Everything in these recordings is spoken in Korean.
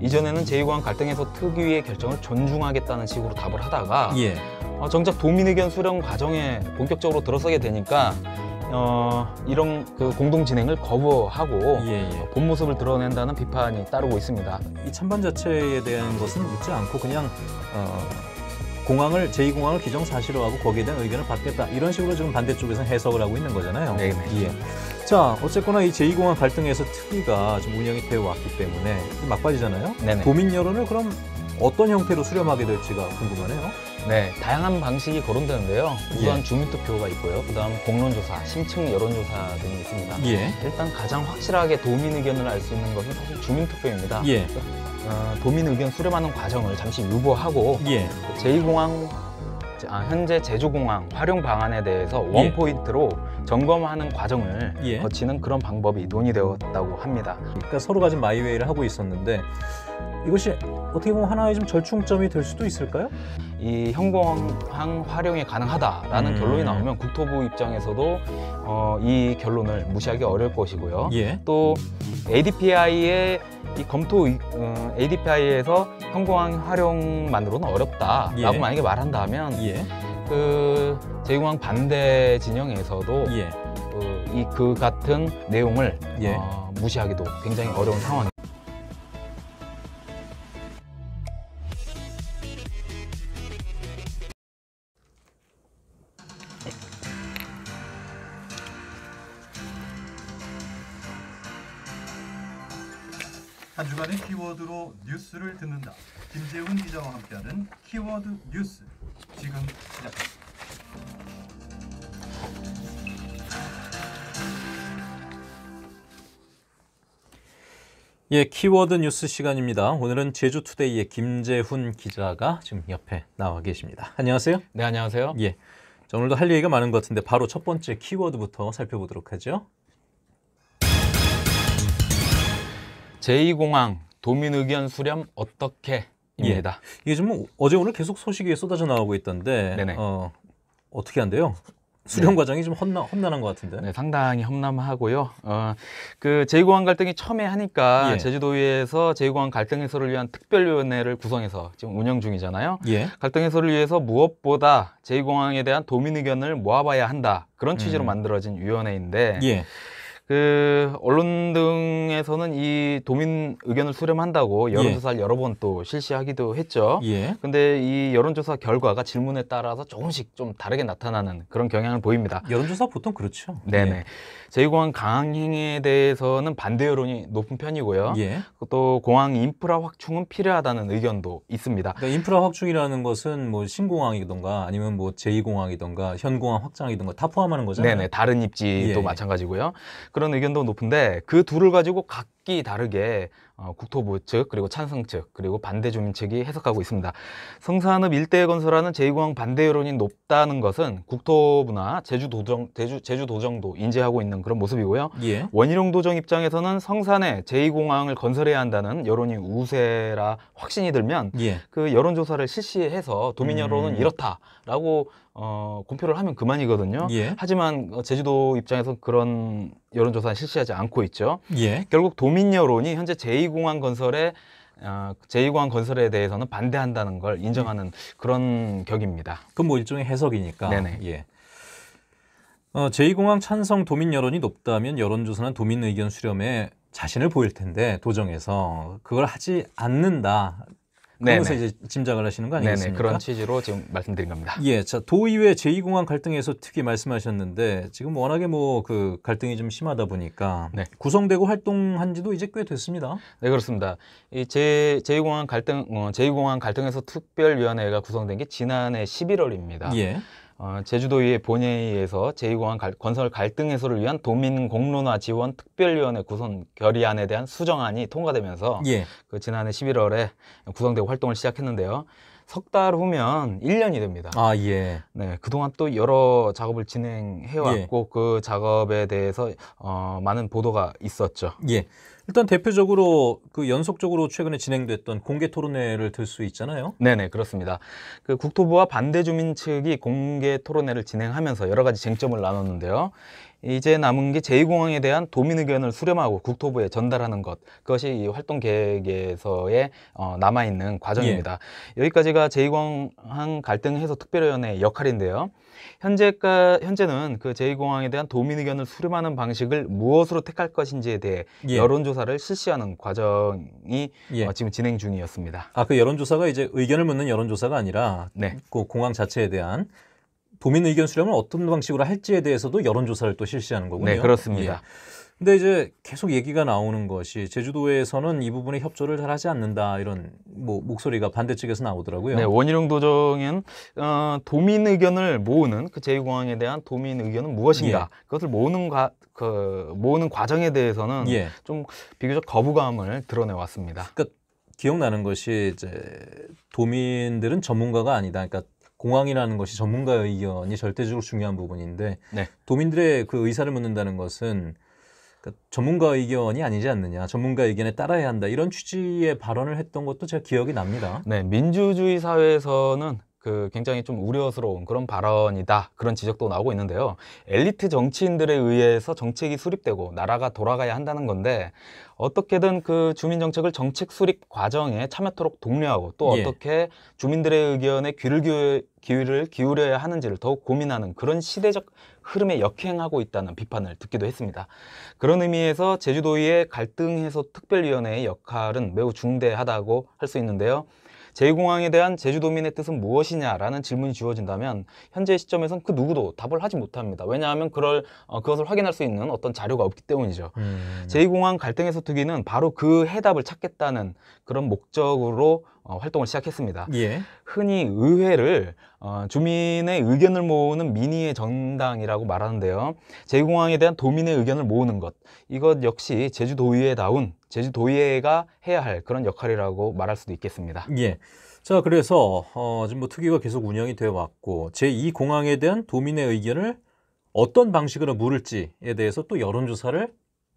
이전에는 제2권 이 갈등에서 특위의 결정을 존중하겠다는 식으로 답을 하다가 예. 어, 정작 도민 의견 수렴 과정에 본격적으로 들어서게 되니까 어, 이런 그 공동 진행을 거부하고 예, 예. 어, 본 모습을 드러낸다는 비판이 따르고 있습니다. 이 찬반 자체에 대한 것은 묻지 않고 그냥 어, 공항을 제2공항을 기정사실화하고 거기에 대한 의견을 받겠다 이런 식으로 지금 반대쪽에서 해석을 하고 있는 거잖아요. 네. 네. 예. 자, 어쨌거나 이 제2공항 갈등에서 특위가 좀 운영이 되어 왔기 때문에 막바지잖아요. 네네. 도민 여론을 그럼 어떤 형태로 수렴하게 될지가 궁금하네요. 네, 다양한 방식이 거론되는데요. 예. 우선 예. 주민투표가 있고요. 그다음 공론조사, 심층 여론조사 등이 있습니다. 예. 일단 가장 확실하게 도민 의견을 알 수 있는 것은 사실 주민투표입니다. 예. 어, 도민 의견 수렴하는 과정을 잠시 유보하고 예. 제2공항 아, 현재 제주공항 활용 방안에 대해서 예. 원포인트로 점검하는 과정을 예. 거치는 그런 방법이 논의되었다고 합니다. 그러니까 서로가 지금 마이웨이를 하고 있었는데 이것이 어떻게 보면 하나의 좀 절충점이 될 수도 있을까요? 이현공항 활용이 가능하다라는 음. 결론이 나오면 국토부 입장에서도 어, 이 결론을 무시하기 어려울 것이고요. 예. 또 ADPI의 이 검토 음, 어, ADPI에서 현공항 활용만으로는 어렵다라고 예. 만약에 말한다면 예. 그 제공항 반대 진영에서도 예. 그, 이그 같은 내용을 예. 어, 무시하기도 굉장히 어려운 상황. 한 주간의 키워드로 뉴스를 듣는다. 김재훈 기자와 함께하는 키워드 뉴스. 지금 예, 키워드 뉴스 시간입니다. 오늘은 제주투데이의 김재훈 기자가 지금 옆에 나와 계십니다. 안녕하세요. 네, 안녕하세요. 예. 자, 오늘도 할 얘기가 많은 것 같은데 바로 첫 번째 키워드부터 살펴보도록 하죠. 제2공항 도민 의견 수렴 어떻게? 입니다. 예. 이게 지금 어제 오늘 계속 소식이 쏟아져 나오고 있던데 네네. 어, 어떻게 한대요? 수령 네. 과정이 좀험난 험난한 것 같은데. 네, 상당히 험난하고요. 어, 그 제2공항 갈등이 처음에 하니까 예. 제주도에서 제2공항 갈등 해소를 위한 특별위원회를 구성해서 지금 운영 중이잖아요. 예. 갈등 해소를 위해서 무엇보다 제2공항에 대한 도민 의견을 모아봐야 한다. 그런 취지로 음. 만들어진 위원회인데 예. 그 언론 등에서는 이 도민 의견을 수렴한다고 예. 여론조사를 예. 여러 번 또 실시하기도 했죠. 예. 근데 이 여론조사 결과가 질문에 따라서 조금씩 좀 다르게 나타나는 그런 경향을 보입니다. 여론조사 보통 그렇죠. 네네. 예. 제2공항 강행에 대해서는 반대 여론이 높은 편이고요. 예. 또 공항 인프라 확충은 필요하다는 의견도 있습니다. 그러니까 인프라 확충이라는 것은 뭐 신공항이던가 아니면 뭐 제2공항이던가 현공항 확장이던가 다 포함하는 거잖아요. 네네. 다른 입지도 예. 마찬가지고요. 그런 의견도 높은데 그 둘을 가지고 각기 다르게 어, 국토부 측 그리고 찬성 측 그리고 반대 주민 측이 해석하고 있습니다. 성산읍 일대 건설하는 제2공항 반대 여론이 높다는 것은 국토부나 제주도정 제주 제주도정도 인지하고 있는 그런 모습이고요. 예. 원희룡 도정 입장에서는 성산에 제2공항을 건설해야 한다는 여론이 우세라 확신이 들면 예. 그 여론조사를 실시해서 도민 여론은 음. 이렇다라고 어, 공표를 하면 그만이거든요. 예. 하지만 어, 제주도 입장에서 그런 여론조사 실시하지 않고 있죠. 예. 결국 도민 여론이 현재 제2공항 건설에 어, 제2공항 건설에 대해서는 반대한다는 걸 인정하는 그런 격입니다. 그건 뭐 일종의 해석이니까. 네네. 예. 어, 제2공항 찬성 도민 여론이 높다면 여론조사는 도민 의견 수렴에 자신을 보일 텐데 도정에서 그걸 하지 않는다 그러면서 네네. 이제 짐작을 하시는 거 아니겠습니까? 네네. 그런 취지로 지금 말씀드린 겁니다. 예, 자 도의회 제2공항 갈등에서 특히 말씀하셨는데 지금 뭐 워낙에 뭐 그 갈등이 좀 심하다 보니까 네. 구성되고 활동한지도 이제 꽤 됐습니다. 네 그렇습니다. 이제 제2공항 갈등 어, 제2공항 갈등에서 특별위원회가 구성된 게 지난해 11월입니다. 예. 어, 제주도의 본회의에서 제2공항 갈, 건설 갈등 해소를 위한 도민 공론화 지원 특별위원회 구성 결의안에 대한 수정안이 통과되면서 예. 그 지난해 11월에 구성되고 활동을 시작했는데요. 석달 후면 1년이 됩니다. 아, 예. 네, 그동안 또 여러 작업을 진행해 예. 왔고 예. 그 작업에 대해서 어, 많은 보도가 있었죠. 예. 일단 대표적으로 그 연속적으로 최근에 진행됐던 공개 토론회를 들 수 있잖아요. 네네 그렇습니다. 그 국토부와 반대 주민 측이 공개 토론회를 진행하면서 여러 가지 쟁점을 나눴는데요. 이제 남은 게 제2공항에 대한 도민 의견을 수렴하고 국토부에 전달하는 것 그것이 이 활동 계획에서의 어, 남아있는 과정입니다. 예. 여기까지가 제2공항 갈등 해소 특별위원회의 역할인데요. 현재가 현재는 그 제2공항에 대한 도민 의견을 수렴하는 방식을 무엇으로 택할 것인지에 대해 예. 여론조사를 실시하는 과정이 예. 어, 지금 진행 중이었습니다. 아그 여론조사가 이제 의견을 묻는 여론조사가 아니라 네. 그 공항 자체에 대한 도민 의견 수렴을 어떤 방식으로 할지에 대해서도 여론조사를 또 실시하는 거군요. 네, 그렇습니다. 예. 근데 이제 계속 얘기가 나오는 것이 제주도에서는 이 부분에 협조를 잘 하지 않는다 이런 뭐 목소리가 반대 측에서 나오더라고요. 네, 원희룡 도정은 어, 도민 의견을 모으는 그 제2공항에 대한 도민 의견은 무엇인가 예. 그것을 모으는 가, 그 모으는 과정에 대해서는 예. 좀 비교적 거부감을 드러내 왔습니다. 그러니까 기억나는 것이 이제 도민들은 전문가가 아니다. 그러니까 공항이라는 것이 전문가의 의견이 절대적으로 중요한 부분인데 네. 도민들의 그 의사를 묻는다는 것은 그까 그러니까 전문가 의견이 아니지 않느냐, 전문가 의견에 따라야 한다 이런 취지의 발언을 했던 것도 제가 기억이 납니다. 네, 민주주의 사회에서는 그 굉장히 좀 우려스러운 그런 발언이다 그런 지적도 나오고 있는데요. 엘리트 정치인들에 의해서 정책이 수립되고 나라가 돌아가야 한다는 건데 어떻게든 그 주민 정책을 정책 수립 과정에 참여토록 독려하고 또 예. 어떻게 주민들의 의견에 귀를 기울, 기울여야 하는지를 더욱 고민하는 그런 시대적 흐름에 역행하고 있다는 비판을 듣기도 했습니다. 그런 의미에서 제주도의 갈등 해소 특별위원회의 역할은 매우 중대하다고 할 수 있는데요. 제2공항에 대한 제주도민의 뜻은 무엇이냐라는 질문이 주어진다면 현재 시점에선 그 누구도 답을 하지 못합니다. 왜냐하면 그럴 어, 그것을 확인할 수 있는 어떤 자료가 없기 때문이죠. 음. 제2공항 갈등에서특위는 바로 그 해답을 찾겠다는 그런 목적으로 어, 활동을 시작했습니다. 예. 흔히 의회를 어, 주민의 의견을 모으는 미니의 정당이라고 말하는데요. 제공항에 대한 도민의 의견을 모으는 것. 이것 역시 제주도의회다운 제주도의회가 해야 할 그런 역할이라고 말할 수도 있겠습니다. 예. 자, 그래서 어, 지금 뭐 특위가 계속 운영이 되어 왔고 제2공항에 대한 도민의 의견을 어떤 방식으로 물을지에 대해서 또 여론조사를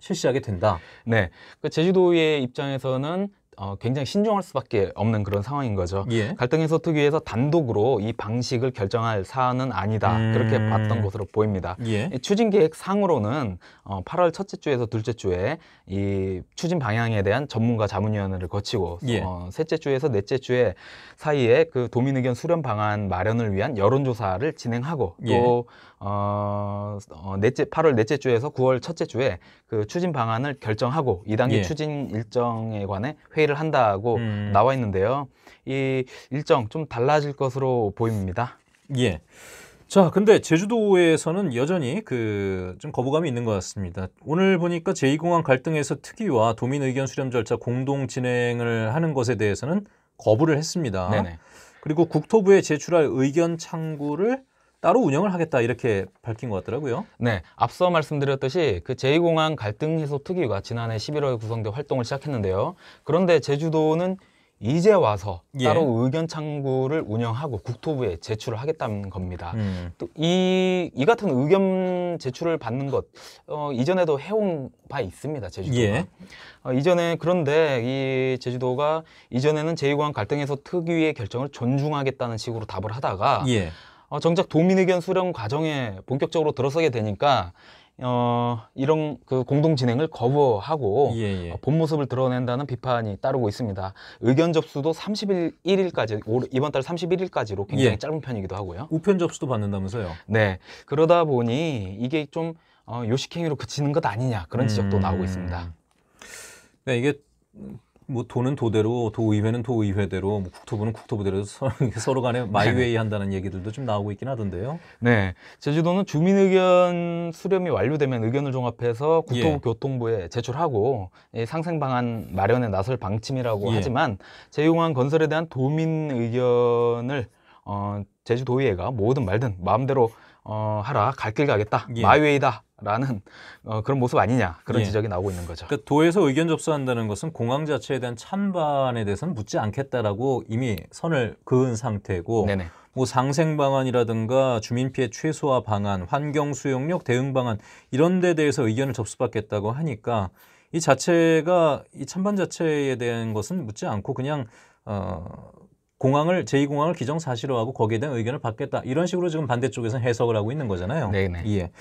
실시하게 된다. 네. 그 제주도의 입장에서는 어, 굉장히 신중할 수밖에 없는 그런 상황인 거죠. 예. 갈등 해소특위에서 단독으로 이 방식을 결정할 사안은 아니다 음... 그렇게 봤던 것으로 보입니다. 예. 추진 계획 상으로는 어, 8월 첫째 주에서 둘째 주에 이 추진 방향에 대한 전문가 자문위원회를 거치고 예. 어, 셋째 주에서 넷째 주에 사이에 그 도민 의견 수렴 방안 마련을 위한 여론조사를 진행하고 예. 또 어, 어 넷째 8월 넷째 주에서 9월 첫째 주에 그 추진 방안을 결정하고 2단계 예. 추진 일정에 관해 회의를 한다고 음. 나와 있는데요. 이 일정 좀 달라질 것으로 보입니다. 예. 자, 근데 제주도에서는 여전히 그 좀 거부감이 있는 것 같습니다. 오늘 보니까 제2공항 갈등에서 특위와 도민 의견 수렴 절차 공동 진행을 하는 것에 대해서는 거부를 했습니다. 네네. 그리고 국토부에 제출할 의견 창구를 따로 운영을 하겠다 이렇게 밝힌 것 같더라고요. 네, 앞서 말씀드렸듯이 그 제2공항 갈등 해소 특위가 지난해 11월 에 구성돼 활동을 시작했는데요. 그런데 제주도는 이제 와서 예. 따로 의견 창구를 운영하고 국토부에 제출을 하겠다는 겁니다. 음. 또이 이 같은 의견 제출을 받는 것 어, 이전에도 해온 바 있습니다. 제주도가 예. 어, 이전에 그런데 이 제주도가 이전에는 제2공항 갈등에서 특위의 결정을 존중하겠다는 식으로 답을 하다가 예. 어, 정작 도민 의견 수렴 과정에 본격적으로 들어서게 되니까 어, 이런 그 공동 진행을 거부하고 예, 예. 어, 본 모습을 드러낸다는 비판이 따르고 있습니다. 의견 접수도 30일 1일까지 이번 달 31일까지로 굉장히 예. 짧은 편이기도 하고요. 우편 접수도 받는다면서요? 네. 그러다 보니 이게 좀 어, 요식행위로 그치는 것 아니냐 그런 지적도 음... 나오고 있습니다. 네, 이게 뭐 도는 도대로 도의회는 도의회대로 뭐 국토부는 국토부대로 서로 간에 마이웨이 네. 한다는 얘기들도 좀 나오고 있긴 하던데요. 네, 제주도는 주민 의견 수렴이 완료되면 의견을 종합해서 예. 국토부 예. 교통부에 제출하고 상생 방안 마련에 나설 방침이라고 예. 하지만 제공한 건설에 대한 도민 의견을 어, 제주도의회가 뭐든 말든 마음대로 어, 하라 갈 길 가겠다 예. 마이웨이다라는 어, 그런 모습 아니냐 그런 예. 지적이 나오고 있는 거죠. 그러니까 도에서 의견 접수한다는 것은 공항 자체에 대한 찬반에 대해서는 묻지 않겠다라고 이미 선을 그은 상태고 네네. 뭐 상생 방안이라든가 주민 피해 최소화 방안, 환경 수용력 대응 방안 이런 데 대해서 의견을 접수받겠다고 하니까 이 자체가 이 찬반 자체에 대한 것은 묻지 않고 그냥 어 공항을 제2공항을 기정사실화하고 거기에 대한 의견을 받겠다. 이런 식으로 지금 반대쪽에서 는 해석을 하고 있는 거잖아요. 네네. 예.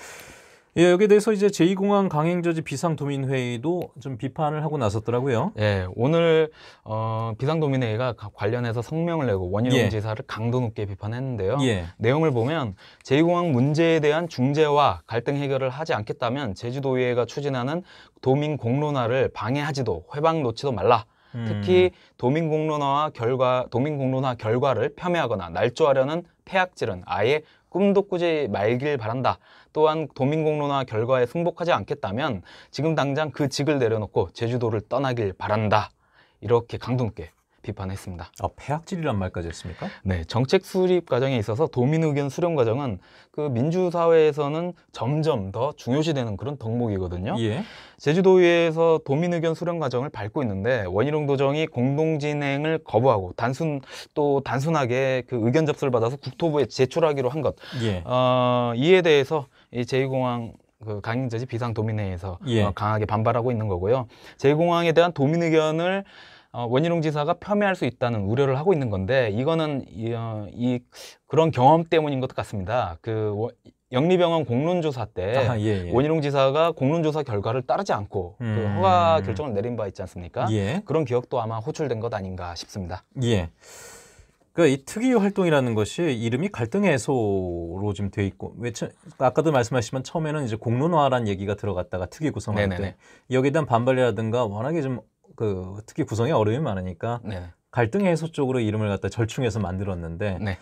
예, 여기에 대해서 이제 제2공항 강행저지 비상도민회의도 좀 비판을 하고 나섰더라고요. 예, 오늘 어, 비상도민회의가 관련해서 성명을 내고 원희룡 예. 지사를 강도 높게 비판했는데요. 예. 내용을 보면 제2공항 문제에 대한 중재와 갈등 해결을 하지 않겠다면 제주도의회가 추진하는 도민 공론화를 방해하지도 회방 놓지도 말라. 음. 특히 도민 공론화 결과 도민 공론화 결과를 폄훼하거나 날조하려는 폐악질은 아예 꿈도 꾸지 말길 바란다. 또한 도민공론화 결과에 승복하지 않겠다면 지금 당장 그 직을 내려놓고 제주도를 떠나길 바란다. 이렇게 강도 높게 비판했습니다. 아, 폐악질이란 말까지 했습니까? 네, 정책 수립 과정에 있어서 도민 의견 수렴 과정은 그 민주사회에서는 점점 더 중요시되는 그런 덕목이거든요. 예. 제주도의회에서 도민 의견 수렴 과정을 밟고 있는데 원희룡 도정이 공동 진행을 거부하고 단순 또 단순하게 그 의견 접수를 받아서 국토부에 제출하기로 한 것. 예. 어, 이에 대해서 이 제2공항 그 강행저지 비상도민회에서 예. 어, 강하게 반발하고 있는 거고요. 제2공항에 대한 도민 의견을 어, 원희룡 지사가 폄훼할 수 있다는 우려를 하고 있는 건데 이거는 이, 어, 이 그런 경험 때문인 것 같습니다. 그 워, 영리병원 공론조사 때 아, 예, 예. 원희룡 지사가 공론조사 결과를 따르지 않고 그 음... 그 허가 결정을 내린 바 있지 않습니까? 예. 그런 기억도 아마 호출된 것 아닌가 싶습니다. 예. 그이 특위 활동이라는 것이 이름이 갈등 해소로 지금 돼 있고 왜 처, 아까도 말씀하시면 처음에는 이제 공론화라는 얘기가 들어갔다가 특위 구성할 네때 여기에 대한 반발이라든가 워낙에 좀그 특히 구성이 어려움이 많으니까 네. 갈등 해소 쪽으로 이름을 갖다 절충해서 만들었는데 네.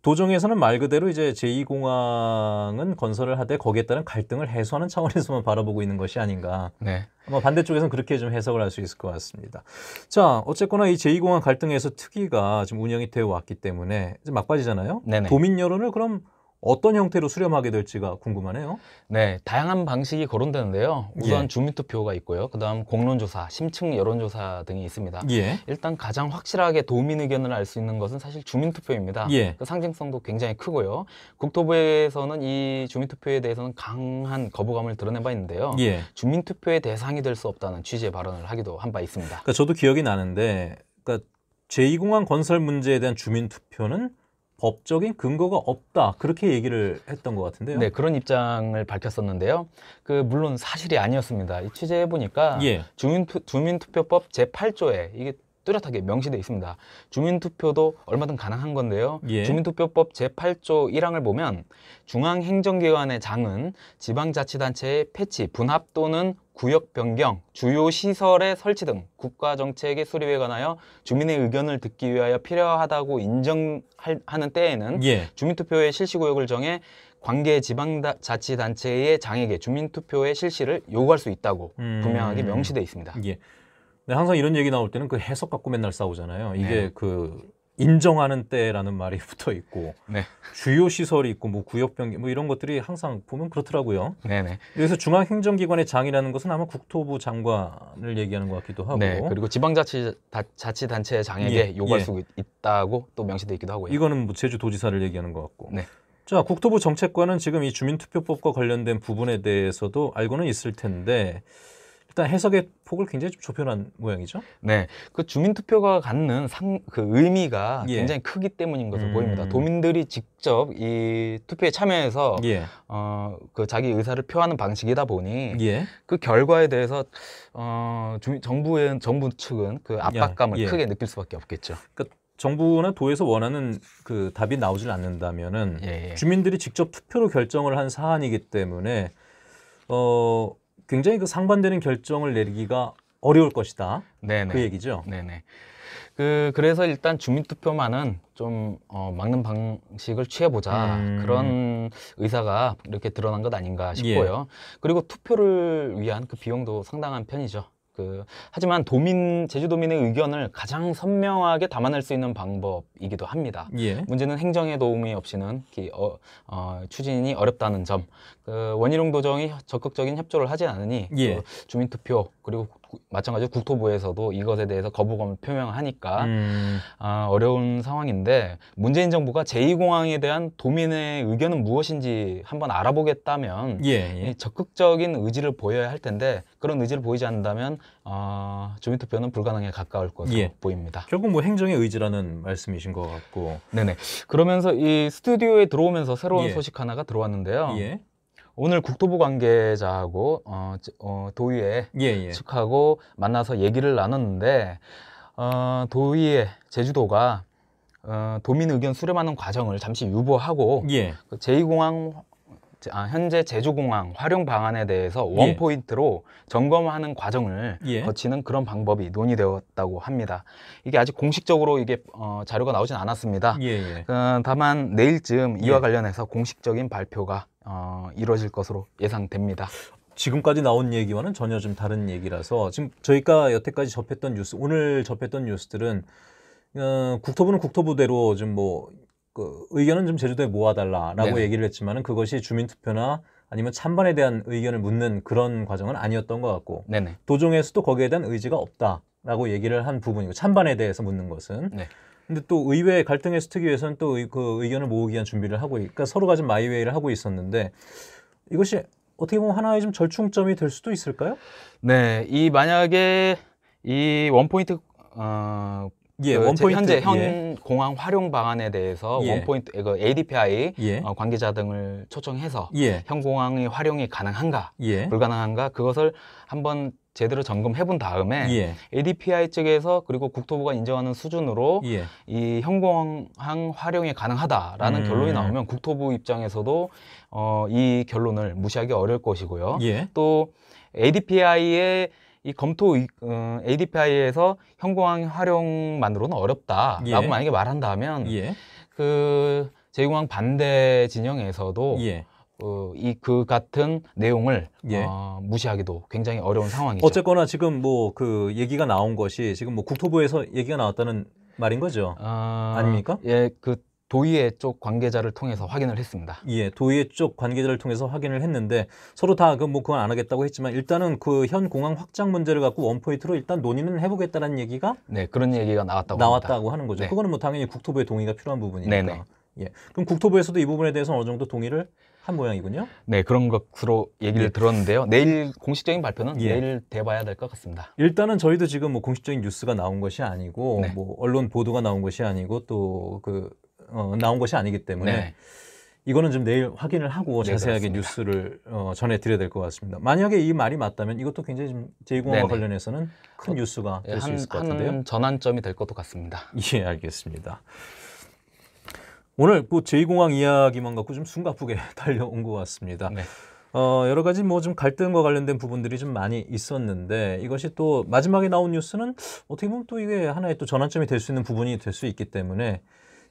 도정에서는 말 그대로 이제 제2공항은 건설을 하되 거기에 따른 갈등을 해소하는 차원에서만 바라보고 있는 것이 아닌가. 네. 아마 반대쪽에서는 그렇게 좀 해석을 할 수 있을 것 같습니다. 자, 어쨌거나 이 제2공항 갈등 에서 특위가 지금 운영이 되어 왔기 때문에 이제 막바지잖아요. 네네. 도민 여론을 그럼 어떤 형태로 수렴하게 될지가 궁금하네요. 네, 다양한 방식이 거론되는데요. 우선 예. 주민투표가 있고요. 그다음 공론조사, 심층 여론조사 등이 있습니다. 예. 일단 가장 확실하게 도민 의견을 알 수 있는 것은 사실 주민투표입니다. 예. 그 상징성도 굉장히 크고요. 국토부에서는 이 주민투표에 대해서는 강한 거부감을 드러낸 바 있는데요. 예. 주민투표의 대상이 될 수 없다는 취지의 발언을 하기도 한 바 있습니다. 그러니까 저도 기억이 나는데, 그러니까 제2공항 건설 문제에 대한 주민투표는 법적인 근거가 없다 그렇게 얘기를 했던 것 같은데요. 네 그런 입장을 밝혔었는데요. 그 물론 사실이 아니었습니다. 취재해 보니까 예. 주민투, 주민투표법 제 8조에 이게 뚜렷하게 명시돼 있습니다. 주민투표도 얼마든 가능한 건데요. 예. 주민투표법 제8조 1항을 보면 중앙행정기관의 장은 지방자치단체의 폐치 분합 또는 구역 변경, 주요 시설의 설치 등 국가 정책의 수립에 관하여 주민의 의견을 듣기 위하여 필요하다고 인정하는 때에는 예. 주민투표의 실시 구역을 정해 관계 지방자치단체의 장에게 주민투표의 실시를 요구할 수 있다고 음... 분명하게 명시돼 있습니다. 예. 근 네, 항상 이런 얘기 나올 때는 그 해석 갖고 맨날 싸우잖아요. 이게 네. 그 인정하는 때라는 말이 붙어 있고 네. 주요 시설이 있고 뭐 구역 변경 뭐 이런 것들이 항상 보면 그렇더라고요. 네네. 네. 그래서 중앙행정기관의 장이라는 것은 아마 국토부 장관을 얘기하는 것 같기도 하고. 네. 그리고 지방자치단체의 장에게 예. 요구할 예. 수 있다고 또 명시돼 있기도 하고요. 이거는 뭐 제주도지사를 얘기하는 것 같고. 네. 자 국토부 정책관은 지금 이 주민투표법과 관련된 부분에 대해서도 알고는 있을 텐데. 음. 일단 해석의 폭을 굉장히 좁혀놓은 모양이죠. 네, 그 주민투표가 갖는 상, 그 의미가 예. 굉장히 크기 때문인 것으로 음. 보입니다. 도민들이 직접 이 투표에 참여해서 예. 어, 그 자기 의사를 표하는 방식이다 보니 예. 그 결과에 대해서 어, 주민, 정부의 정부 측은 그 압박감을 예. 크게 느낄 수밖에 없겠죠. 그러니까 정부나 도에서 원하는 그 답이 나오질 않는다면은 예, 예. 주민들이 직접 투표로 결정을 한 사안이기 때문에 어. 굉장히 그 상반되는 결정을 내리기가 어려울 것이다. 네네. 그 얘기죠. 네네. 그 그래서 일단 주민투표만은 좀 어, 막는 방식을 취해보자 음. 그런 의사가 이렇게 드러난 것 아닌가 싶고요. 예. 그리고 투표를 위한 그 비용도 상당한 편이죠. 그 하지만 도민 제주도민의 의견을 가장 선명하게 담아낼 수 있는 방법이기도 합니다. 예. 문제는 행정의 도움이 없이는 기, 어, 어, 추진이 어렵다는 점. 그 원희룡 도정이 적극적인 협조를 하지 않으니 그 예. 그 주민투표 그리고 마찬가지로 국토부에서도 이것에 대해서 거부감을 표명하니까 음. 아, 어려운 상황인데 문재인 정부가 제2공항에 대한 도민의 의견은 무엇인지 한번 알아보겠다면 예, 예. 적극적인 의지를 보여야 할 텐데 그런 의지를 보이지 않는다면 어, 주민투표는 불가능에 가까울 것으로 예. 보입니다. 결국 뭐 행정의 의지라는 말씀이신 것 같고 네네 그러면서 이 스튜디오에 들어오면서 새로운 예. 소식 하나가 들어왔는데요. 예. 오늘 국토부 관계자하고 어, 어 도의회 예, 예. 측하고 만나서 얘기를 나눴는데 어, 도의회 제주도가 어, 도민 의견 수렴하는 과정을 잠시 유보하고 예. 그 제2공항 아, 현재 제주공항 활용 방안에 대해서 예. 원포인트로 점검하는 과정을 예. 거치는 그런 방법이 논의되었다고 합니다. 이게 아직 공식적으로 이게 어, 자료가 나오진 않았습니다. 예, 어, 다만 내일쯤 이와 예. 관련해서 공식적인 발표가 어, 이루어질 것으로 예상됩니다. 지금까지 나온 얘기와는 전혀 좀 다른 얘기라서 지금 저희가 여태까지 접했던 뉴스 오늘 접했던 뉴스들은 어, 국토부는 국토부대로 좀뭐 그 의견은 좀 제주도에 모아달라라고 네. 얘기를 했지만은 그것이 주민투표나 아니면 찬반에 대한 의견을 묻는 그런 과정은 아니었던 것 같고 네네. 도중에서도 거기에 대한 의지가 없다라고 얘기를 한 부분이고 찬반에 대해서 묻는 것은 네. 근데 또 의회 갈등에서 트기 위해서는 또 그 의견을 모으기 위한 준비를 하고 그러니까 서로가 좀 마이웨이를 하고 있었는데 이것이 어떻게 보면 하나의 좀 절충점이 될 수도 있을까요? 네, 이 만약에 이 원포인트 어, 예, 그 원포인트 현재 현 예. 공항 활용 방안에 대해서 예. 원포인트 그 ADPI 예. 어, 관계자 등을 초청해서 예. 현 공항의 활용이 가능한가 예. 불가능한가 그것을 한번 제대로 점검해 본 다음에 예. ADPI 측에서 그리고 국토부가 인정하는 수준으로 예. 이현공항 활용이 가능하다라는 음. 결론이 나오면 국토부 입장에서도 어, 이 결론을 무시하기 어려울 것이고요. 예. 또 ADPI의 이 검토 어, ADPI에서 형공항 활용만으로는 어렵다라고 예. 만약에 말한다면 예. 그 제공항 반대 진영에서도 예. 어, 이그 같은 내용을 예. 어, 무시하기도 굉장히 어려운 상황이죠. 어쨌거나 지금 뭐 그 얘기가 나온 것이 지금 뭐 국토부에서 얘기가 나왔다는 말인 거죠. 어, 아닙니까? 예, 그 도의회 쪽 관계자를 통해서 확인을 했습니다. 예, 도의회 쪽 관계자를 통해서 확인을 했는데 서로 다 그뭐 그건 안 하겠다고 했지만 일단은 그 현 공항 확장 문제를 갖고 원포인트로 일단 논의는 해보겠다는 얘기가 네 그런 얘기가 나왔다고 나왔다고 합니다. 하는 거죠. 네. 그거는 뭐 당연히 국토부의 동의가 필요한 부분이니까. 네네. 예, 그럼 국토부에서도 이 부분에 대해서 어느 정도 동의를 한 모양이군요. 네, 그런 것으로 얘기를 예. 들었는데요. 내일 공식적인 발표는 예. 내일 돼봐야 될 것 같습니다. 일단은 저희도 지금 뭐 공식적인 뉴스가 나온 것이 아니고 네. 뭐 언론 보도가 나온 것이 아니고 또그 어, 나온 것이 아니기 때문에 네. 이거는 좀 내일 확인을 하고 네, 자세하게 그 뉴스를 어, 전해드려야 될 것 같습니다. 만약에 이 말이 맞다면 이것도 굉장히 지금 제2공항과 관련해서는 큰 어, 뉴스가 될수 예, 있을 것 같은데요. 한 전환점이 될 것도 같습니다. 예, 알겠습니다. 오늘 그 제2공항 이야기만 갖고 좀 숨가쁘게 달려온 것 같습니다. 네. 어, 여러 가지 뭐 좀 갈등과 관련된 부분들이 좀 많이 있었는데 이것이 또 마지막에 나온 뉴스는 어떻게 보면 또 이게 하나의 또 전환점이 될 수 있는 부분이 될 수 있기 때문에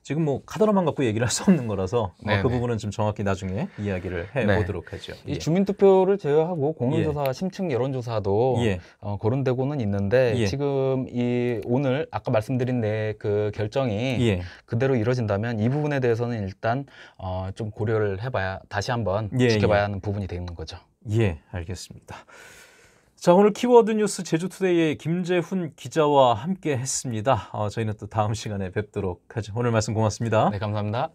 지금 뭐카더라만 갖고 얘기를 할 수 없는 거라서 어, 네, 그 네. 부분은 좀 정확히 나중에 이야기를 해보도록 네. 하죠. 이 예. 주민투표를 제외하고 공론조사, 예. 심층 여론조사도 예. 어, 거론되고는 있는데 예. 지금 이 오늘 아까 말씀드린 내 그 결정이 예. 그대로 이뤄진다면이 부분에 대해서는 일단 어, 좀 고려를 해봐야 다시 한번 지켜봐야 하는 부분이 되는 거죠. 예, 알겠습니다. 자 오늘 키워드 뉴스 제주투데이의 김재훈 기자와 함께 했습니다. 어, 저희는 또 다음 시간에 뵙도록 하죠. 오늘 말씀 고맙습니다. 네 감사합니다.